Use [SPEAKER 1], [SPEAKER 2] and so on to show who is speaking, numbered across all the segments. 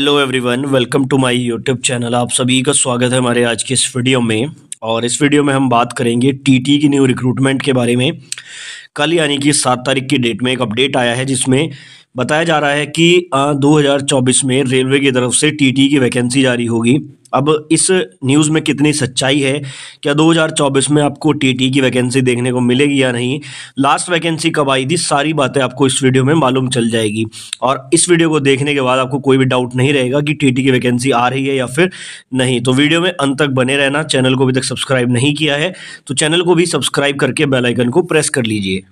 [SPEAKER 1] hello everyone welcome to my YouTube channel आप सभी का स्वागत है हमारे आज के इस वीडियो में और इस वीडियो में हम बात करेंगे टीटी की न्यू रिक्रूटमेंट के बारे में कल यानी कि सात तारीख की डेट में एक अपडेट आया है जिसमें बताया जा रहा है कि 2024 में रेलवे की तरफ से टीटी की वैकेंसी जारी होगी अब इस न्यूज़ में कितनी सच्चाई है क्या 2024 में आपको टीटी की वैकेंसी देखने को मिलेगी या नहीं लास्ट वैकेंसी कब आई थी सारी बातें आपको इस वीडियो में मालूम चल जाएगी और इस वीडियो को देखने के बाद आपको कोई भी डाउट नहीं रहेगा कि टीटी की वैकेंसी आ रही है या फिर नहीं तो वीडियो में अंत तक बने रहना चैनल को अभी तक सब्सक्राइब नहीं किया है तो चैनल को भी सब्सक्राइब करके बेलाइकन को प्रेस कर लीजिए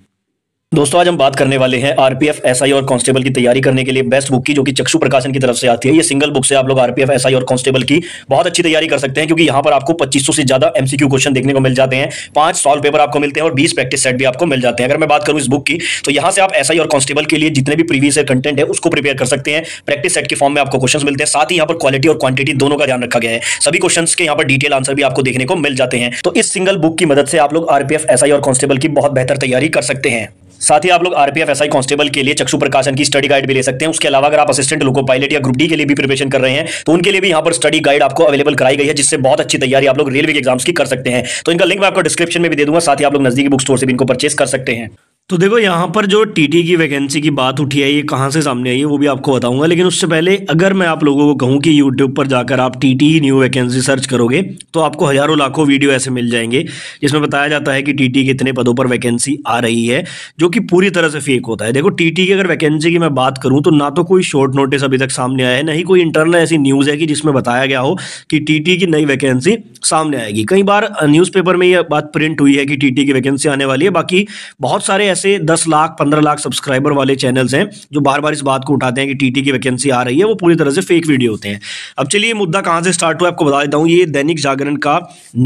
[SPEAKER 1] दोस्तों आज हम बात करने वाले हैं आरपीएफ एसआई और कांस्टेबल की तैयारी करने के लिए बेस्ट बुक की जो कि चक्षु प्रकाशन की तरफ से आती है ये सिंगल बुक से आप लोग आरपीएफ एसआई और कांस्टेबल की बहुत अच्छी तैयारी कर सकते हैं क्योंकि यहाँ पर आपको 2500 से ज्यादा एमसीक्यू क्वेश्चन देखने को मिल जाते हैं पांच सॉल्व पेपर आपको मिलते हैं और बीस प्रैक्टिस सेट भी आपको मिल जाते हैं अगर मैं बात करूँ इस बुक की तो यहाँ से आप एसआई और कॉन्स्टेबल के लिए जितने भी प्रीवियस कंटेंट है उसको प्रिपेयर कर सकते हैं प्रैक्टिस सेट के फॉर्म में आपको क्वेश्चन मिलते हैं साथ ही यहाँ पर क्वालिटी और क्वांटिटी दोनों का ध्यान रखा गया है सभी क्वेश्चन के यहाँ पर डिटेल आंसर भी आपको देखने को मिल जाते हैं तो इस सिंगल बुक की मदद से आप लोग आरपीएफ एसआई और कॉन्स्टेबल की बहुत बेहतर तैयारी कर सकते हैं साथ ही आप लोग आरपीएफ एसआई कांस्टेबल के लिए चक्षु प्रकाशन की स्टडी गाइड भी ले सकते हैं उसके अलावा अगर आप असिस्टेंट लोको पायलट या ग्रुप डी के लिए भी प्रिपरेशन कर रहे हैं तो उनके लिए भी यहाँ पर स्टडी गाइड आपको अवेलेबल कराई गई है जिससे बहुत अच्छी तैयारी आप लोग रेलवे के एग्जाम्स की कर सकते हैं तो इनका लिंक मैं आपको डिस्क्रिप्शन में भी दे दूंगा साथ ही आप लोग नजदीकी बुक स्टोर से भी इनको परचेस कर सकते हैं तो देखो यहाँ पर जो टीटी की वैकेंसी की बात उठी है ये कहाँ से सामने आई है वो भी आपको बताऊंगा लेकिन उससे पहले अगर मैं आप लोगों को कहूँ कि यूट्यूब पर जाकर आप T T new vacancy search करोगे तो आपको हजारों लाखों वीडियो ऐसे मिल जाएंगे जिसमें बताया जाता है कि टी टी इतने पदों पर वैकेंसी आ रही है जो कि पूरी तरह से फेक होता है देखो टी टी की अगर वैकेंसी की मैं बात करूँ तो ना तो कोई शॉर्ट नोटिस अभी तक सामने आया है ना ही कोई इंटरनल ऐसी न्यूज़ है कि जिसमें बताया गया हो कि टी टी की नई वैकेंसी सामने आएगी कई बार न्यूज़पेपर uh, में ये बात प्रिंट हुई है कि टी टी की वैकेंसी आने वाली है बाकी बहुत सारे ऐसे दस लाख पंद्रह लाख सब्सक्राइबर वाले चैनल्स हैं जो बार बार इस बात को उठाते हैं कि टीटी की वैकेंसी आ रही है वो पूरी तरह से फेक वीडियो होते हैं अब चलिए मुद्दा कहाँ से स्टार्ट हुआ आपको बता देता हूँ ये दैनिक जागरण का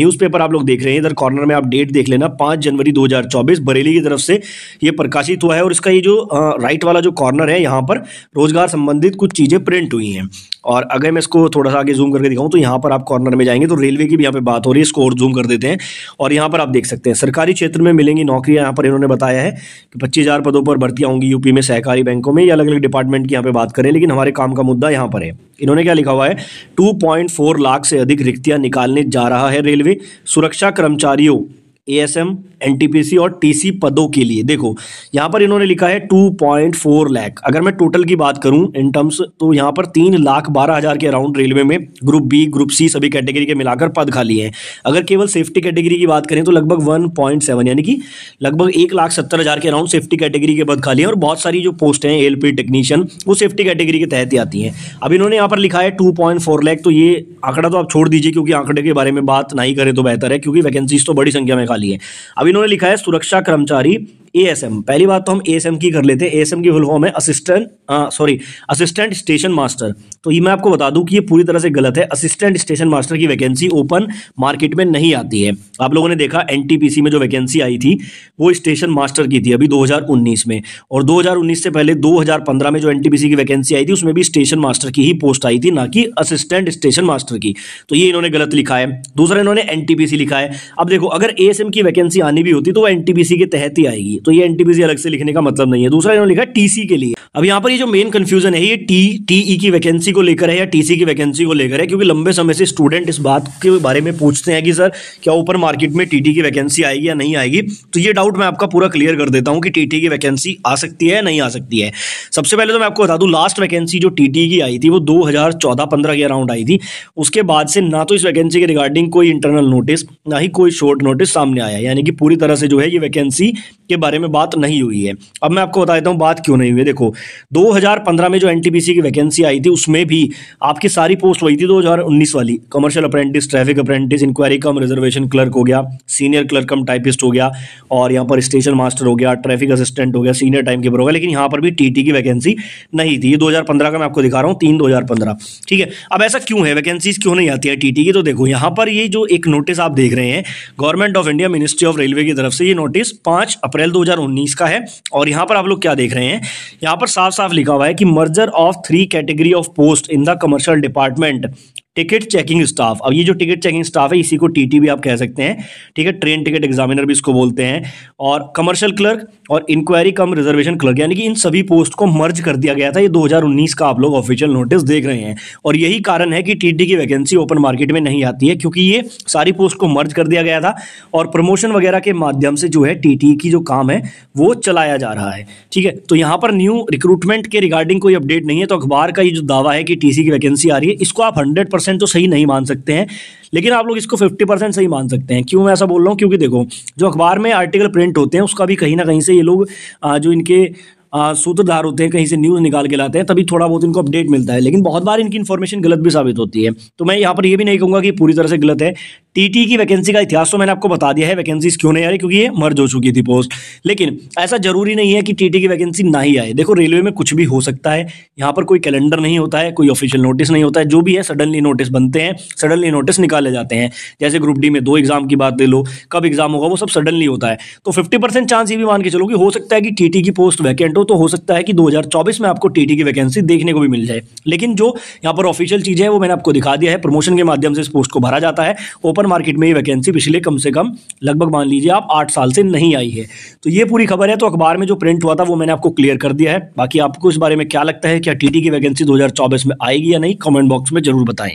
[SPEAKER 1] न्यूज़पेपर आप लोग देख रहे हैं इधर कॉर्नर में आप डेट देख लेना पाँच जनवरी दो बरेली की तरफ से ये प्रकाशित हुआ है और इसका ये जो राइट वाला जो कॉर्नर है यहाँ पर रोजगार संबंधित कुछ चीज़ें प्रिंट हुई हैं और अगर मैं इसको थोड़ा सा आगे जूम करके दिखाऊं तो यहाँ पर आप कॉर्नर में जाएंगे तो रेलवे की भी यहाँ पे बात हो रही है इसको और जूम कर देते हैं और यहाँ पर आप देख सकते हैं सरकारी क्षेत्र में मिलेंगी नौकरियाँ यहाँ पर इन्होंने बताया है कि पच्चीस हज़ार पदों पर भर्ती होंगी यूपी में सहकारी बैंकों में या अलग अलग डिपार्टमेंट की यहाँ पे बात करें लेकिन हमारे काम का मुद्दा यहाँ पर है इन्होंने क्या लिखा हुआ है 2.4 लाख से अधिक रिक्तियां निकालने जा रहा है रेलवे सुरक्षा कर्मचारियों एएसएम एनटीपीसी और टीसी पदों के लिए देखो यहाँ पर इन्होंने लिखा है 2.4 लाख अगर मैं टोटल की बात करूं इन टर्म्स तो यहाँ पर तीन लाख बारह हज़ार के अराउंड रेलवे में ग्रुप बी ग्रुप सी सभी कैटेगरी के मिलाकर पद खाली हैं अगर केवल सेफ्टी कैटेगरी की बात करें तो लगभग वन यानी कि लगभग एक लाख सत्तर हज़ार के अराउंड सेफ्टी कैटेगरी के पद खाली हैं और बहुत सारी जो पोस्ट हैं एल टेक्नीशियन वो सेफ्टी कैटेगरी के तहत ही आती हैं अब इन्होंने यहाँ पर लिखा है टू लाख तो ये आंकड़ा तो आप छोड़ दीजिए क्योंकि आंकड़े के बारे में बात नहीं करें तो बेहतर है क्योंकि वैकेंसीज तो बड़ी संख्या में वाली है अब इन्होंने लिखा है सुरक्षा कर्मचारी ए पहली बात तो हम ए की कर लेते हैं ए की फुल फॉर्म है assistant sorry assistant station master तो ये मैं आपको बता दूं कि ये पूरी तरह से गलत है असिस्टेंट स्टेशन मास्टर की वैकेंसी ओपन मार्केट में नहीं आती है आप लोगों ने देखा एनटीपीसी में जो वैकेंसी आई थी वो स्टेशन मास्टर की थी अभी दो में और दो से पहले दो में जो एनटीपीसी की वैकेंसी आई थी उसमें भी स्टेशन मास्टर की ही पोस्ट आई थी ना कि असिस्टेंट स्टेशन मास्टर की तो ये इन्होंने गलत लिखा है दूसरा इन्होंने एनटीपीसी लिखा है अब देखो अगर एएसएम की वैकेंसी आनी भी होती तो वो एनटीपीसी के तहत ही आएगी तो ये एनटीपीसी अलग से लिखने का मतलब नहीं है दूसरा इन्होंने लिखा टीसी के लिए अब यहाँ पर ये जो मेन कंफ्यूजन है ये टी टीई e की वैकेंसी को लेकर है या टीसी की वैकेंसी को लेकर है क्योंकि लंबे समय से स्टूडेंट इस बात के बारे में पूछते हैं कि सर क्या ऊपर मार्केट में टीटी की वैकेंसी आएगी या नहीं आएगी तो ये डाउट मैं आपका पूरा क्लियर कर देता हूँ कि टीटी की वैकेंसी आ सकती है या नहीं आ सकती है सबसे पहले तो मैं आपको बता दूँ लास्ट वैकेंसी जो टीटी की आई थी वो दो हजार के अराउंड आई थी उसके बाद से ना तो इस वैकेंसी के रिगार्डिंग कोई इंटरनल नोटिस ना ही कोई शॉर्ट नोटिस सामने आया यानी कि पूरी तरह से जो है ये वैकेंसी के बारे बारे में बात नहीं हुई है अब मैं आपको बता देता हूँ बात क्यों नहीं हुई है देखो 2015 में जो एन की वैकेंसी आई थी उसमें भी आपकी सारी पोस्ट वही थी 2019 वाली commercial apprentice traffic apprentice enquiry cum reservation clerk हो गया सीनियर क्लर्क कम टाइपिस्ट हो गया और यहाँ पर स्टेशन मास्टर हो गया ट्रैफिक असिस्टेंट हो गया सीनियर टाइम कीपर हो गया लेकिन यहाँ पर भी टी की वैकेंसी नहीं थी ये दो का मैं आपको दिखा रहा हूँ तीन दो ठीक है अब ऐसा क्यों है वैकेंसीज क्यों नहीं आती है टी की तो देखो यहाँ पर ये जो एक नोटिस आप देख रहे हैं government of India ministry of railway की तरफ से ये नोटिस पाँच अप्रैल दो 2019 का है और यहाँ पर आप लोग क्या देख रहे हैं यहाँ पर साफ साफ लिखा हुआ है कि merger of three category of post in the commercial department ticket checking staff अब ये जो टिकट चेकिंग स्टाफ है इसी को टीटी भी आप कह सकते हैं ठीक है ट्रेन टिकट एग्जामिनर भी इसको बोलते हैं और कमर्शियल क्लर्क और इंक्वायरी कम रिजर्वेशन क्लर्क यानी कि इन सभी पोस्ट को मर्ज कर दिया गया था ये 2019 का आप लोग ऑफिशियल नोटिस देख रहे हैं और यही कारण है कि टीटी की वैकेंसी ओपन मार्केट में नहीं आती है क्योंकि ये सारी पोस्ट को मर्ज कर दिया गया था और प्रमोशन वगैरह के माध्यम से जो है टी की जो काम है वो चलाया जा रहा है ठीक है तो यहाँ पर न्यू रिक्रूटमेंट के रिगार्डिंग कोई अपडेट नहीं है तो अखबार का ये जो दावा है कि टीसी की वैकेंसी आ रही है इसको आप हंड्रेड परसेंट तो सही नहीं मान सकते हैं लेकिन आप लोग इसको फिफ्टी परसेंट सही मान सकते हैं क्यों मैं ऐसा बोल रहा हूँ क्योंकि देखो जो अखबार में आर्टिकल प्रिंट होते हैं उसका भी कहीं ना कहीं से ये लोग जो इनके सूत्रधार होते हैं कहीं से न्यूज़ निकाल के लाते हैं तभी थोड़ा बहुत इनको अपडेट मिलता है लेकिन बहुत बार इनकी इन्फॉर्मेशन गलत भी साबित होती है तो मैं यहाँ पर यह भी नहीं कहूँगा कि पूरी तरह से गलत है टीटी की वैकेंसी का इतिहास तो मैंने आपको बता दिया है वैकेंसीज क्यों नहीं आ रही क्योंकि ये मर्ज हो चुकी थी पोस्ट लेकिन ऐसा जरूरी नहीं है कि टीटी की वैकेंसी ना ही आए देखो रेलवे में कुछ भी हो सकता है यहाँ पर कोई कैलेंडर नहीं होता है कोई ऑफिशियल नोटिस नहीं होता है जो भी है सडनली नोटिस बनते हैं सडनली नोटिस निकाले जाते हैं जैसे ग्रुप डी में दो एग्जाम की बात ले लो कब एग्जाम होगा वो सब सडनली होता है तो फिफ्टी चांस ये भी मान के चलो कि हो सकता है कि टी की पोस्ट वैकेंट हो तो हो सकता है कि दो में आपको टीटी की वैकेंसी देखने को भी मिल जाए लेकिन जो यहाँ पर ऑफिशियल चीज़ है वो मैंने आपको दिखा दिया है प्रमोशन के माध्यम से इस पोस्ट को भरा जाता है ओपन ओपन मार्केट में ये वैकेंसी पिछले कम से कम लगभग मान लीजिए आप आठ साल से नहीं आई है तो ये पूरी खबर है तो अखबार में जो प्रिंट हुआ था वो मैंने आपको क्लियर कर दिया है बाकी आपको इस बारे में क्या लगता है क्या टी की वैकेंसी दो में आएगी या नहीं कॉमेंट बॉक्स में जरूर बताएं